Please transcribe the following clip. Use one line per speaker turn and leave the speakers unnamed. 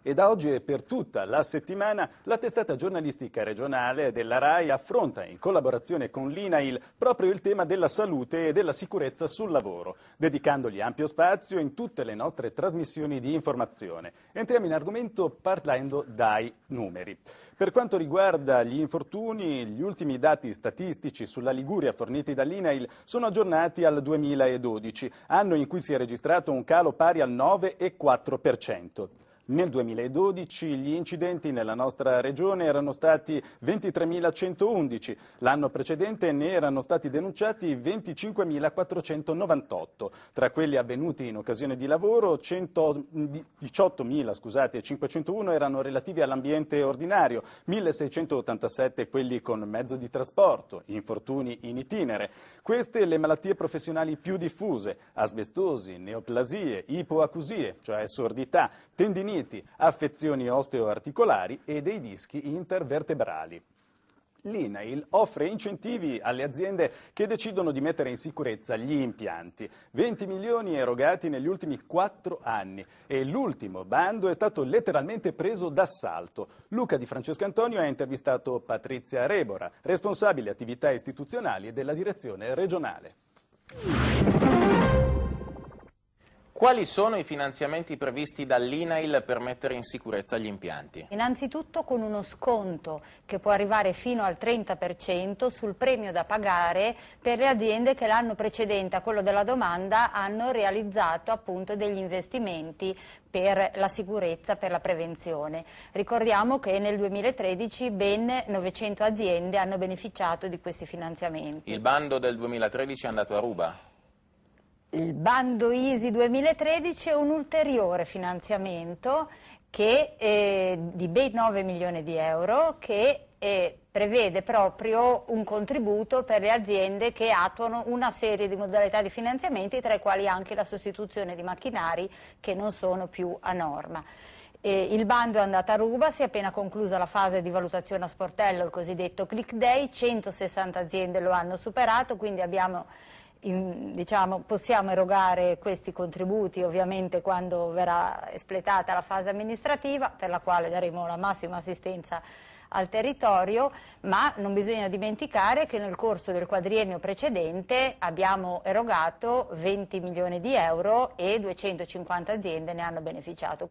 E da oggi e per tutta la settimana la testata giornalistica regionale della RAI affronta in collaborazione con l'INAIL proprio il tema della salute e della sicurezza sul lavoro, dedicandogli ampio spazio in tutte le nostre trasmissioni di informazione. Entriamo in argomento parlando dai numeri. Per quanto riguarda gli infortuni, gli ultimi dati statistici sulla Liguria forniti dall'INAIL sono aggiornati al 2012, anno in cui si è registrato un calo pari al 9,4%. Nel 2012 gli incidenti nella nostra regione erano stati 23.111, l'anno precedente ne erano stati denunciati 25.498, tra quelli avvenuti in occasione di lavoro 18.501 erano relativi all'ambiente ordinario, 1.687 quelli con mezzo di trasporto, infortuni in itinere. Queste le malattie professionali più diffuse, asbestosi, neoplasie, ipoacusie, cioè sordità, tendinite, tendiniti, affezioni osteoarticolari e dei dischi intervertebrali. L'INAIL offre incentivi alle aziende che decidono di mettere in sicurezza gli impianti. 20 milioni erogati negli ultimi 4 anni e l'ultimo bando è stato letteralmente preso d'assalto. Luca Di Francesco Antonio ha intervistato Patrizia Rebora, responsabile attività istituzionali della direzione regionale.
Quali sono i finanziamenti previsti dall'INAIL per mettere in sicurezza gli impianti?
Innanzitutto con uno sconto che può arrivare fino al 30% sul premio da pagare per le aziende che l'anno precedente a quello della domanda hanno realizzato appunto degli investimenti per la sicurezza, per la prevenzione. Ricordiamo che nel 2013 ben 900 aziende hanno beneficiato di questi finanziamenti.
Il bando del 2013 è andato a ruba?
il bando ISI 2013 è un ulteriore finanziamento che, eh, di ben 9 milioni di euro che eh, prevede proprio un contributo per le aziende che attuano una serie di modalità di finanziamenti, tra i quali anche la sostituzione di macchinari che non sono più a norma. Eh, il bando è andato a ruba, si è appena conclusa la fase di valutazione a sportello, il cosiddetto click day, 160 aziende lo hanno superato, quindi abbiamo in, diciamo, possiamo erogare questi contributi ovviamente quando verrà espletata la fase amministrativa per la quale daremo la massima assistenza al territorio, ma non bisogna dimenticare che nel corso del quadriennio precedente abbiamo erogato 20 milioni di euro e 250 aziende ne hanno beneficiato.